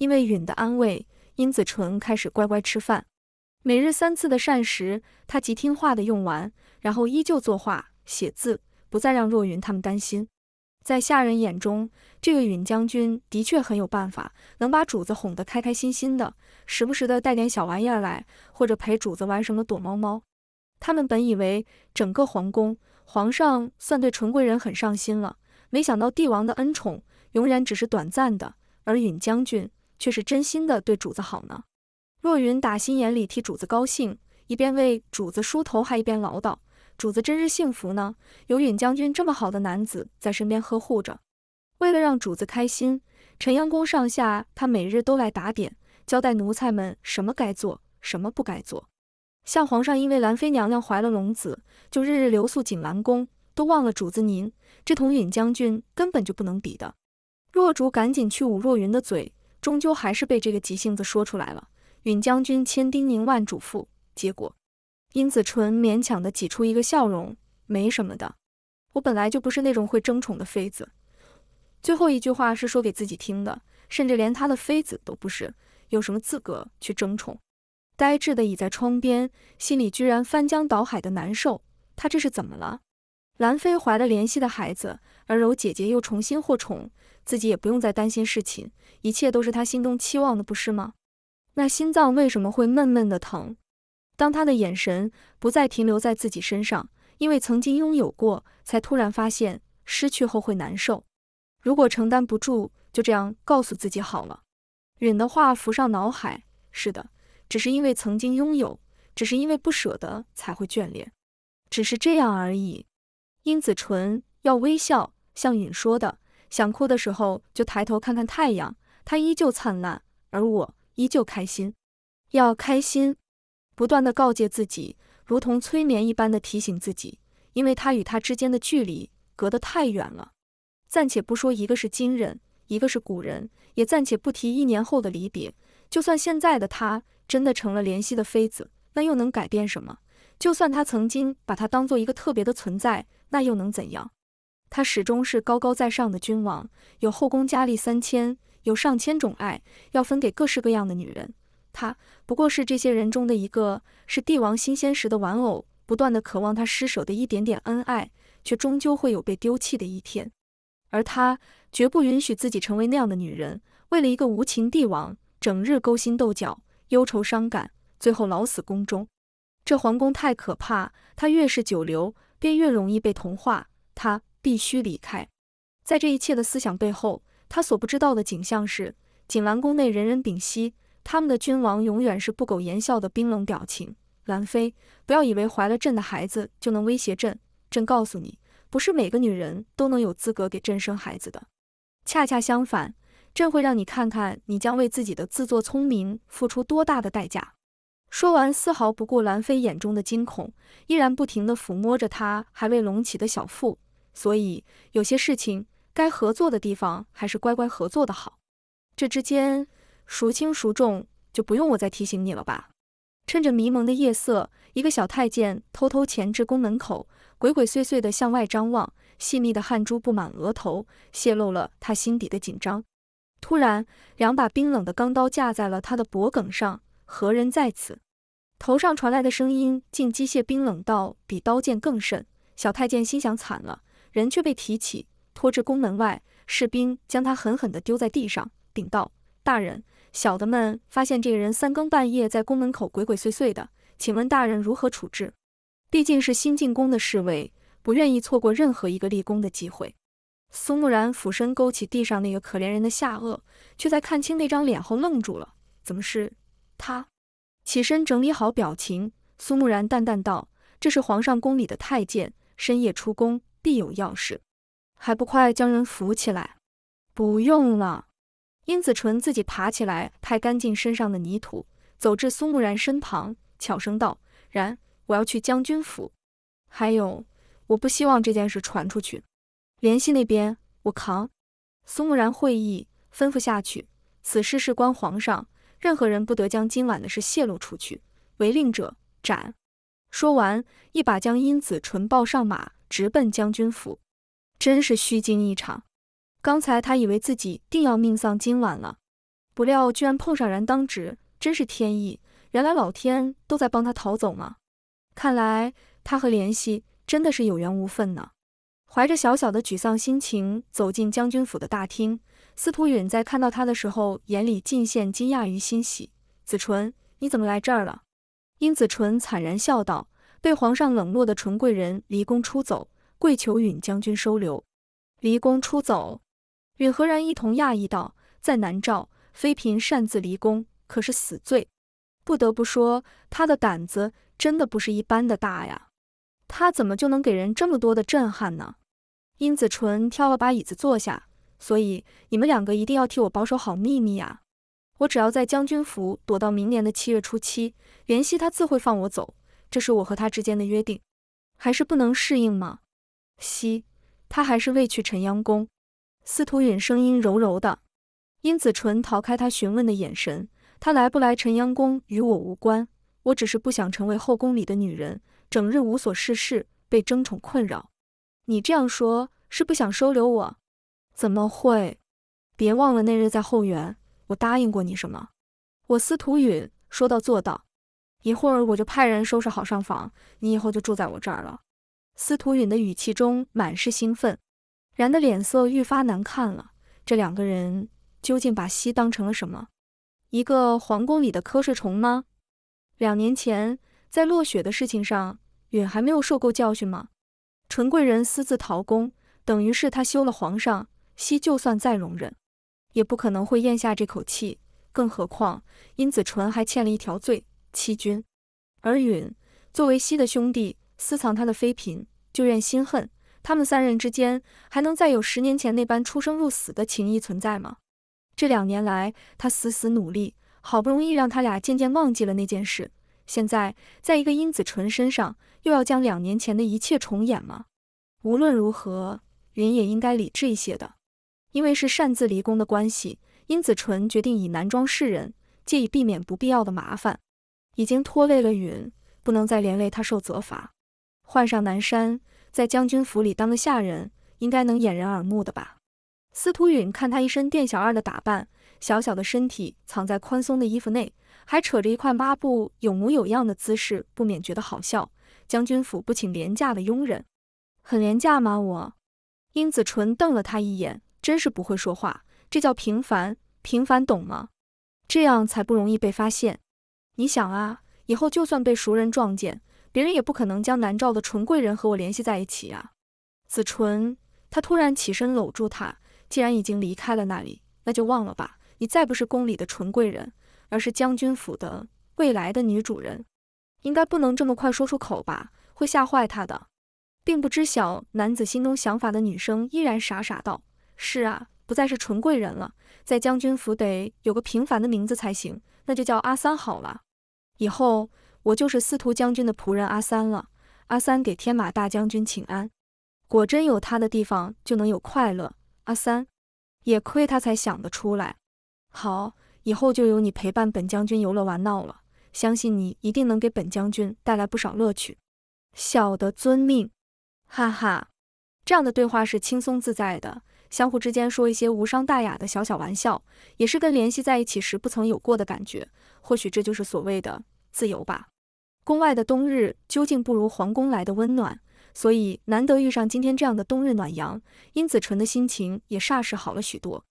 因为允的安慰，殷子纯开始乖乖吃饭。每日三次的膳食，他极听话的用完，然后依旧作画、写字，不再让若云他们担心。在下人眼中，这个允将军的确很有办法，能把主子哄得开开心心的，时不时的带点小玩意儿来，或者陪主子玩什么躲猫猫。他们本以为整个皇宫皇上算对纯贵人很上心了，没想到帝王的恩宠永远只是短暂的，而允将军。却是真心的对主子好呢。若云打心眼里替主子高兴，一边为主子梳头，还一边唠叨：“主子真是幸福呢，有允将军这么好的男子在身边呵护着。”为了让主子开心，陈阳宫上下他每日都来打点，交代奴才们什么该做，什么不该做。像皇上因为兰妃娘娘怀了龙子，就日日留宿锦兰宫，都忘了主子您，这同允将军根本就不能比的。若竹赶紧去捂若云的嘴。终究还是被这个急性子说出来了。允将军千叮咛万嘱咐，结果殷子纯勉强的挤出一个笑容，没什么的。我本来就不是那种会争宠的妃子。最后一句话是说给自己听的，甚至连他的妃子都不是，有什么资格去争宠？呆滞的倚在窗边，心里居然翻江倒海的难受。他这是怎么了？兰妃怀了怜惜的孩子，而柔姐姐又重新获宠。自己也不用再担心事情，一切都是他心中期望的，不是吗？那心脏为什么会闷闷的疼？当他的眼神不再停留在自己身上，因为曾经拥有过，才突然发现失去后会难受。如果承担不住，就这样告诉自己好了。允的话浮上脑海：是的，只是因为曾经拥有，只是因为不舍得才会眷恋，只是这样而已。殷子纯要微笑，像允说的。想哭的时候就抬头看看太阳，它依旧灿烂，而我依旧开心。要开心，不断的告诫自己，如同催眠一般的提醒自己，因为他与他之间的距离隔得太远了。暂且不说一个是今人，一个是古人，也暂且不提一年后的离别。就算现在的他真的成了怜惜的妃子，那又能改变什么？就算他曾经把他当做一个特别的存在，那又能怎样？他始终是高高在上的君王，有后宫佳丽三千，有上千种爱要分给各式各样的女人。他不过是这些人中的一个，是帝王新鲜时的玩偶，不断的渴望他施舍的一点点恩爱，却终究会有被丢弃的一天。而他绝不允许自己成为那样的女人，为了一个无情帝王，整日勾心斗角，忧愁伤感，最后老死宫中。这皇宫太可怕，他越是久留，便越容易被同化。他。必须离开。在这一切的思想背后，他所不知道的景象是，景兰宫内人人屏息，他们的君王永远是不苟言笑的冰冷表情。兰妃，不要以为怀了朕的孩子就能威胁朕，朕告诉你，不是每个女人都能有资格给朕生孩子的。恰恰相反，朕会让你看看，你将为自己的自作聪明付出多大的代价。说完，丝毫不顾兰妃眼中的惊恐，依然不停地抚摸着她还未隆起的小腹。所以有些事情该合作的地方，还是乖乖合作的好。这之间孰轻孰重，就不用我再提醒你了吧。趁着迷蒙的夜色，一个小太监偷偷潜至宫门口，鬼鬼祟祟地向外张望，细密的汗珠布满额头，泄露了他心底的紧张。突然，两把冰冷的钢刀架在了他的脖颈上。何人在此？头上传来的声音竟机械冰冷到比刀剑更甚。小太监心想：惨了。人却被提起，拖至宫门外，士兵将他狠狠地丢在地上，禀道：“大人，小的们发现这个人三更半夜在宫门口鬼鬼祟祟的，请问大人如何处置？”毕竟是新进宫的侍卫，不愿意错过任何一个立功的机会。苏慕然俯身勾起地上那个可怜人的下颚，却在看清那张脸后愣住了：“怎么是他？”起身整理好表情，苏慕然淡淡道：“这是皇上宫里的太监，深夜出宫。”必有要事，还不快将人扶起来！不用了，殷子淳自己爬起来，拍干净身上的泥土，走至苏慕然身旁，悄声道：“然，我要去将军府，还有，我不希望这件事传出去。联系那边，我扛。”苏慕然会意，吩咐下去：“此事事关皇上，任何人不得将今晚的事泄露出去，违令者斩。”说完，一把将殷子纯抱上马。直奔将军府，真是虚惊一场。刚才他以为自己定要命丧今晚了，不料居然碰上人当值，真是天意。原来老天都在帮他逃走吗？看来他和联系真的是有缘无分呢。怀着小小的沮丧心情走进将军府的大厅，司徒允在看到他的时候，眼里尽现惊讶与欣喜。子淳，你怎么来这儿了？殷子淳惨然笑道。被皇上冷落的纯贵人离宫出走，跪求允将军收留。离宫出走，允和然一同讶异道，在南诏，妃嫔擅自离宫可是死罪。不得不说，他的胆子真的不是一般的大呀。他怎么就能给人这么多的震撼呢？殷子纯挑了把椅子坐下，所以你们两个一定要替我保守好秘密呀。我只要在将军府躲到明年的七月初七，怜惜他自会放我走。这是我和他之间的约定，还是不能适应吗？西，他还是未去晨阳宫。司徒允声音柔柔的，殷子纯逃开他询问的眼神。他来不来晨阳宫与我无关，我只是不想成为后宫里的女人，整日无所事事，被争宠困扰。你这样说，是不想收留我？怎么会？别忘了那日在后园，我答应过你什么？我司徒允说到做到。一会儿我就派人收拾好上房，你以后就住在我这儿了。司徒允的语气中满是兴奋，然的脸色愈发难看了。这两个人究竟把西当成了什么？一个皇宫里的瞌睡虫吗？两年前在落雪的事情上，允还没有受够教训吗？纯贵人私自逃宫，等于是他休了皇上。西就算再容忍，也不可能会咽下这口气。更何况殷子纯还欠了一条罪。欺君，而允作为西的兄弟，私藏他的妃嫔，就怨心恨。他们三人之间，还能再有十年前那般出生入死的情谊存在吗？这两年来，他死死努力，好不容易让他俩渐渐忘记了那件事。现在，在一个殷子纯身上，又要将两年前的一切重演吗？无论如何，允也应该理智一些的。因为是擅自离宫的关系，殷子纯决定以男装示人，借以避免不必要的麻烦。已经拖累了允，不能再连累他受责罚。换上南衫，在将军府里当个下人，应该能掩人耳目的吧？司徒允看他一身店小二的打扮，小小的身体藏在宽松的衣服内，还扯着一块抹布，有模有样的姿势，不免觉得好笑。将军府不请廉价的佣人，很廉价吗？我，殷子纯瞪了他一眼，真是不会说话。这叫平凡，平凡懂吗？这样才不容易被发现。你想啊，以后就算被熟人撞见，别人也不可能将南诏的纯贵人和我联系在一起啊。子纯，他突然起身搂住她，既然已经离开了那里，那就忘了吧。你再不是宫里的纯贵人，而是将军府的未来的女主人，应该不能这么快说出口吧？会吓坏他的。并不知晓男子心中想法的女生依然傻傻道：“是啊，不再是纯贵人了，在将军府得有个平凡的名字才行，那就叫阿三好了。”以后我就是司徒将军的仆人阿三了。阿三给天马大将军请安。果真有他的地方就能有快乐。阿三，也亏他才想得出来。好，以后就有你陪伴本将军游乐玩闹了。相信你一定能给本将军带来不少乐趣。小的遵命。哈哈，这样的对话是轻松自在的。相互之间说一些无伤大雅的小小玩笑，也是跟联系在一起时不曾有过的感觉。或许这就是所谓的自由吧。宫外的冬日究竟不如皇宫来的温暖，所以难得遇上今天这样的冬日暖阳，殷子纯的心情也霎时好了许多。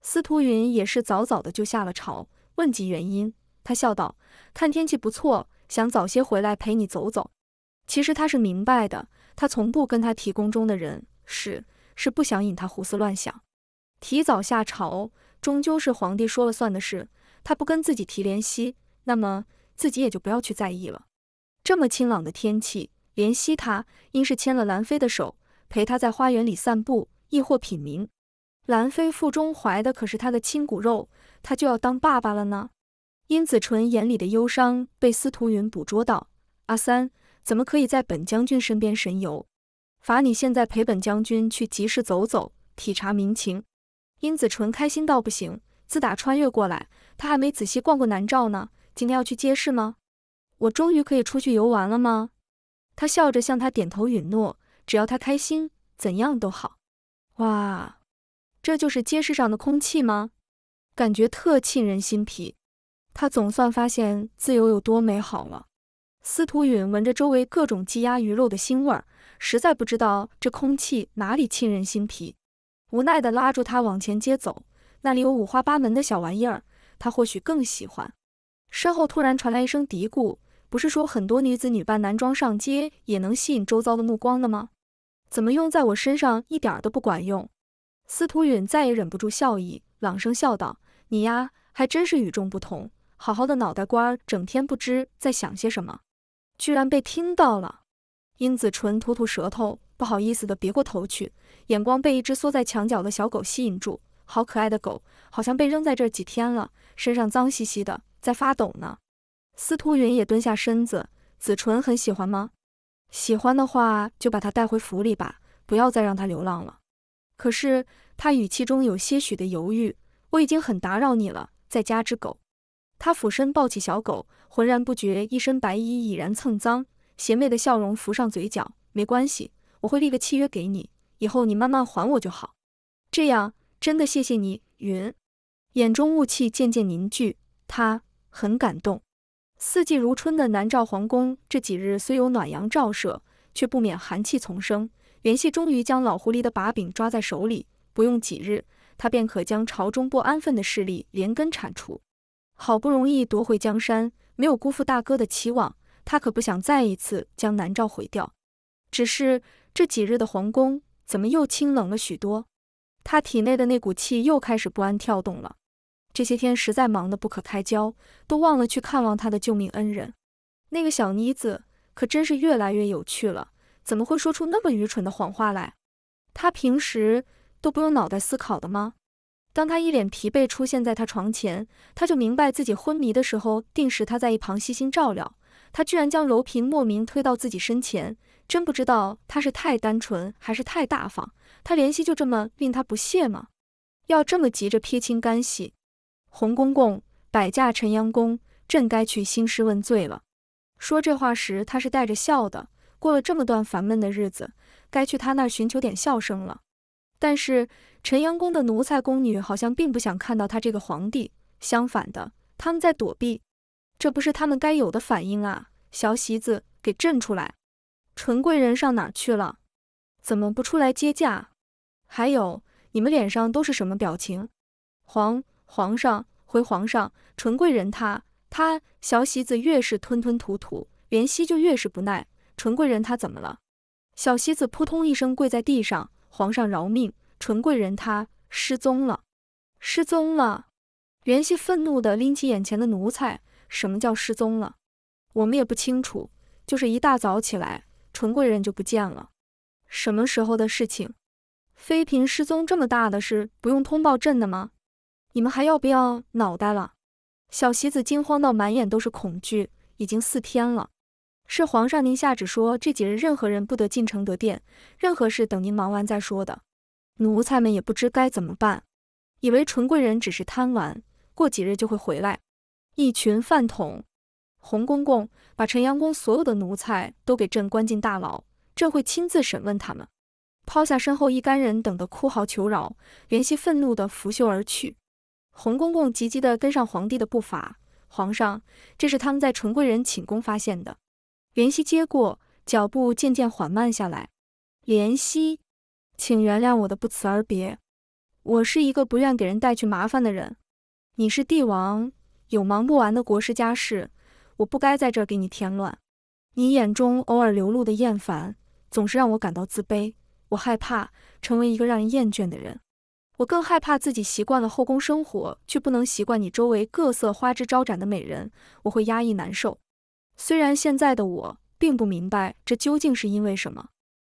司徒云也是早早的就下了朝，问及原因，他笑道：“看天气不错，想早些回来陪你走走。”其实他是明白的，他从不跟他提宫中的人事。是不想引他胡思乱想，提早下朝终究是皇帝说了算的事。他不跟自己提怜惜，那么自己也就不要去在意了。这么清朗的天气，怜惜他应是牵了兰妃的手，陪他在花园里散步，亦或品茗。兰妃腹中怀的可是他的亲骨肉，他就要当爸爸了呢。殷子纯眼里的忧伤被司徒云捕捉到，阿三怎么可以在本将军身边神游？罚你现在陪本将军去集市走走，体察民情。殷子纯开心到不行，自打穿越过来，他还没仔细逛过南诏呢。今天要去街市吗？我终于可以出去游玩了吗？他笑着向他点头允诺，只要他开心，怎样都好。哇，这就是街市上的空气吗？感觉特沁人心脾。他总算发现自由有多美好了。司徒允闻着周围各种鸡鸭鱼肉的腥味儿。实在不知道这空气哪里沁人心脾，无奈的拉住他往前街走，那里有五花八门的小玩意儿，他或许更喜欢。身后突然传来一声嘀咕：“不是说很多女子女扮男装上街也能吸引周遭的目光的吗？怎么用在我身上一点都不管用？”司徒允再也忍不住笑意，朗声笑道：“你呀，还真是与众不同，好好的脑袋瓜儿，整天不知在想些什么，居然被听到了。”殷子淳吐吐舌头，不好意思地别过头去，眼光被一只缩在墙角的小狗吸引住，好可爱的狗，好像被扔在这几天了，身上脏兮兮的，在发抖呢。司徒云也蹲下身子，子淳很喜欢吗？喜欢的话就把它带回府里吧，不要再让它流浪了。可是他语气中有些许的犹豫，我已经很打扰你了，再加只狗。他俯身抱起小狗，浑然不觉一身白衣已然蹭脏。邪魅的笑容浮上嘴角，没关系，我会立个契约给你，以后你慢慢还我就好。这样，真的谢谢你，云。眼中雾气渐渐凝聚，他很感动。四季如春的南诏皇宫，这几日虽有暖阳照射，却不免寒气丛生。袁熙终于将老狐狸的把柄抓在手里，不用几日，他便可将朝中不安分的势力连根铲除。好不容易夺回江山，没有辜负大哥的期望。他可不想再一次将南诏毁掉。只是这几日的皇宫怎么又清冷了许多？他体内的那股气又开始不安跳动了。这些天实在忙得不可开交，都忘了去看望他的救命恩人。那个小妮子可真是越来越有趣了，怎么会说出那么愚蠢的谎话来？他平时都不用脑袋思考的吗？当他一脸疲惫出现在他床前，他就明白自己昏迷的时候，定时他在一旁细心照料。他居然将柔嫔莫名推到自己身前，真不知道他是太单纯还是太大方。他怜惜就这么令他不屑吗？要这么急着撇清干系？洪公公摆驾陈阳宫，朕该去兴师问罪了。说这话时，他是带着笑的。过了这么段烦闷的日子，该去他那寻求点笑声了。但是陈阳宫的奴才宫女好像并不想看到他这个皇帝，相反的，他们在躲避。这不是他们该有的反应啊！小喜子，给朕出来！纯贵人上哪儿去了？怎么不出来接驾？还有，你们脸上都是什么表情？皇皇上，回皇上，纯贵人他他小喜子越是吞吞吐吐，莲熙就越是不耐。纯贵人他怎么了？小喜子扑通一声跪在地上，皇上饶命！纯贵人他失踪了，失踪了！袁熙愤怒地拎起眼前的奴才。什么叫失踪了？我们也不清楚，就是一大早起来，纯贵人就不见了。什么时候的事情？妃嫔失踪这么大的事，不用通报朕的吗？你们还要不要脑袋了？小喜子惊慌到满眼都是恐惧。已经四天了，是皇上您下旨说这几日任何人不得进承德殿，任何事等您忙完再说的。奴才们也不知该怎么办，以为纯贵人只是贪玩，过几日就会回来。一群饭桶！洪公公，把陈阳宫所有的奴才都给朕关进大牢，朕会亲自审问他们。抛下身后一干人等的哭嚎求饶，怜惜愤怒的拂袖而去。洪公公急急的跟上皇帝的步伐。皇上，这是他们在纯贵人寝宫发现的。怜惜接过，脚步渐渐缓慢下来。怜惜，请原谅我的不辞而别。我是一个不愿给人带去麻烦的人。你是帝王。有忙不完的国事家事，我不该在这给你添乱。你眼中偶尔流露的厌烦，总是让我感到自卑。我害怕成为一个让人厌倦的人，我更害怕自己习惯了后宫生活，却不能习惯你周围各色花枝招展的美人，我会压抑难受。虽然现在的我并不明白这究竟是因为什么，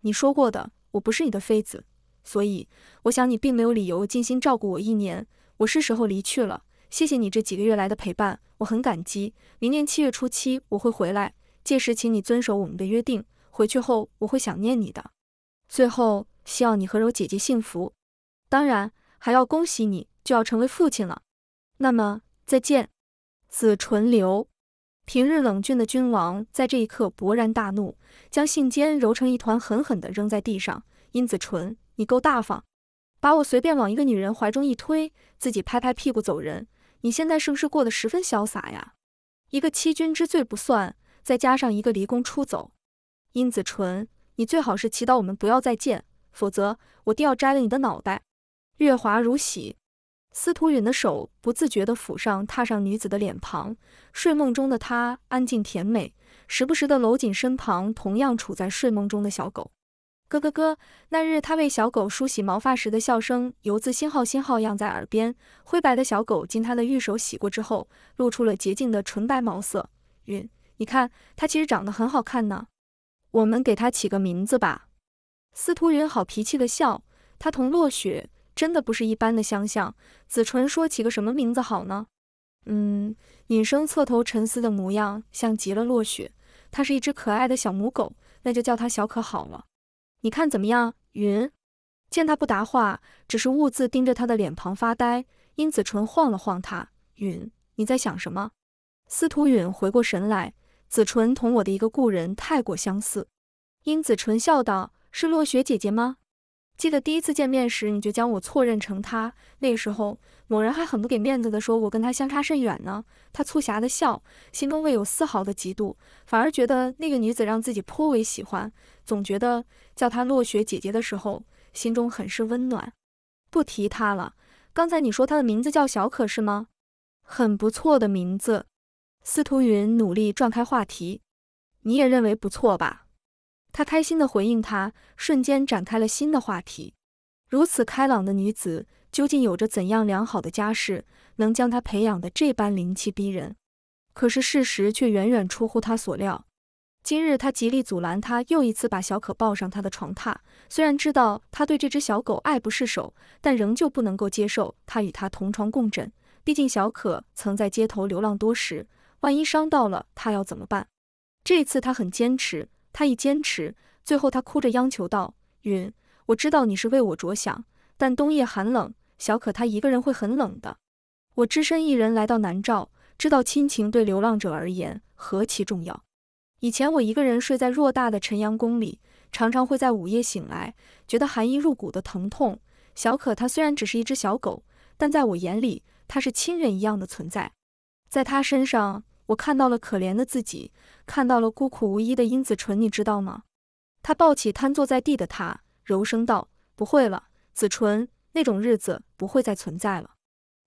你说过的，我不是你的妃子，所以我想你并没有理由尽心照顾我一年。我是时候离去了。谢谢你这几个月来的陪伴，我很感激。明年七月初七我会回来，届时请你遵守我们的约定。回去后我会想念你的。最后，希望你和柔姐姐幸福。当然，还要恭喜你就要成为父亲了。那么，再见。子淳流，平日冷峻的君王在这一刻勃然大怒，将信笺揉成一团，狠狠的扔在地上。殷子淳，你够大方，把我随便往一个女人怀中一推，自己拍拍屁股走人。你现在是不是过得十分潇洒呀？一个欺君之罪不算，再加上一个离宫出走，殷子淳，你最好是祈祷我们不要再见，否则我定要摘了你的脑袋。月华如洗，司徒允的手不自觉的抚上踏上女子的脸庞，睡梦中的她安静甜美，时不时的搂紧身旁同样处在睡梦中的小狗。咯咯咯！那日他为小狗梳洗毛发时的笑声，犹自“新号新号”漾在耳边。灰白的小狗经他的玉手洗过之后，露出了洁净的纯白毛色。云，你看它其实长得很好看呢。我们给它起个名字吧。司徒云好脾气的笑，它同落雪真的不是一般的相像。子淳说：“起个什么名字好呢？”嗯，女生侧头沉思的模样，像极了落雪。它是一只可爱的小母狗，那就叫它小可好了。你看怎么样？云见他不答话，只是兀自盯着他的脸庞发呆。殷子淳晃了晃他，云，你在想什么？司徒允回过神来，子淳同我的一个故人太过相似。殷子淳笑道：“是落雪姐姐吗？记得第一次见面时，你就将我错认成她。那时候，某人还很不给面子的说，我跟她相差甚远呢。”他促狭的笑，心中未有丝毫的嫉妒，反而觉得那个女子让自己颇为喜欢。总觉得叫她落雪姐姐的时候，心中很是温暖。不提她了。刚才你说她的名字叫小可是吗？很不错的名字。司徒云努力转开话题，你也认为不错吧？他开心地回应，他瞬间展开了新的话题。如此开朗的女子，究竟有着怎样良好的家世，能将她培养的这般灵气逼人？可是事实却远远出乎他所料。今日他极力阻拦，他又一次把小可抱上他的床榻。虽然知道他对这只小狗爱不释手，但仍旧不能够接受他与他同床共枕。毕竟小可曾在街头流浪多时，万一伤到了他要怎么办？这次他很坚持，他一坚持，最后他哭着央求道：“允，我知道你是为我着想，但冬夜寒冷，小可他一个人会很冷的。我只身一人来到南诏，知道亲情对流浪者而言何其重要。”以前我一个人睡在偌大的晨阳宫里，常常会在午夜醒来，觉得寒意入骨的疼痛。小可，它虽然只是一只小狗，但在我眼里，它是亲人一样的存在。在它身上，我看到了可怜的自己，看到了孤苦无依的殷子纯，你知道吗？他抱起瘫坐在地的他，柔声道：“不会了，子纯，那种日子不会再存在了。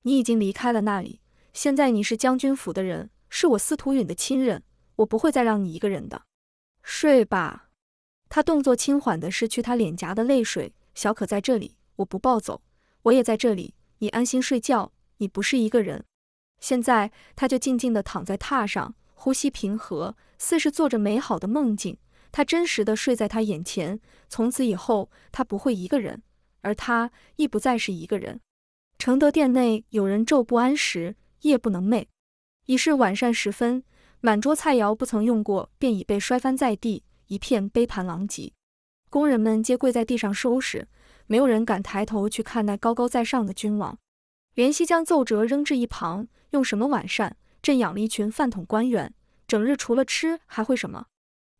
你已经离开了那里，现在你是将军府的人，是我司徒允的亲人。”我不会再让你一个人的，睡吧。他动作轻缓地拭去他脸颊的泪水。小可在这里，我不抱走，我也在这里。你安心睡觉，你不是一个人。现在，他就静静地躺在榻上，呼吸平和，似是做着美好的梦境。他真实地睡在他眼前，从此以后，他不会一个人，而他亦不再是一个人。承德殿内有人昼不安时，夜不能寐，已是晚膳时分。满桌菜肴不曾用过，便已被摔翻在地，一片杯盘狼藉。工人们皆跪在地上收拾，没有人敢抬头去看那高高在上的君王。怜惜将奏折扔至一旁，用什么完善？朕养了一群饭桶官员，整日除了吃还会什么？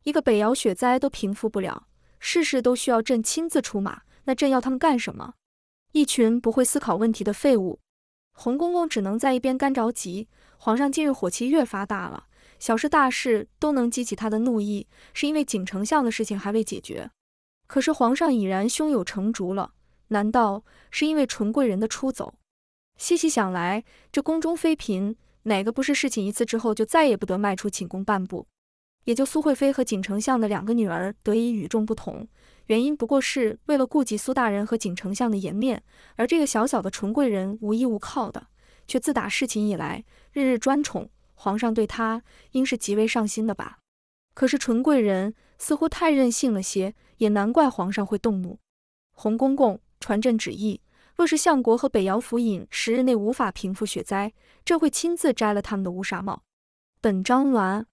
一个北窑雪灾都平复不了，事事都需要朕亲自出马，那朕要他们干什么？一群不会思考问题的废物。洪公公只能在一边干着急。皇上近日火气越发大了。小事大事都能激起他的怒意，是因为景丞相的事情还未解决。可是皇上已然胸有成竹了，难道是因为纯贵人的出走？细细想来，这宫中妃嫔哪个不是侍寝一次之后就再也不得迈出寝宫半步？也就苏贵妃和景丞相的两个女儿得以与众不同，原因不过是为了顾及苏大人和景丞相的颜面。而这个小小的纯贵人无依无靠的，却自打侍寝以来日日专宠。皇上对他应是极为上心的吧？可是纯贵人似乎太任性了些，也难怪皇上会动怒。洪公公传朕旨意，若是相国和北姚府尹十日内无法平复雪灾，朕会亲自摘了他们的乌纱帽。本章完。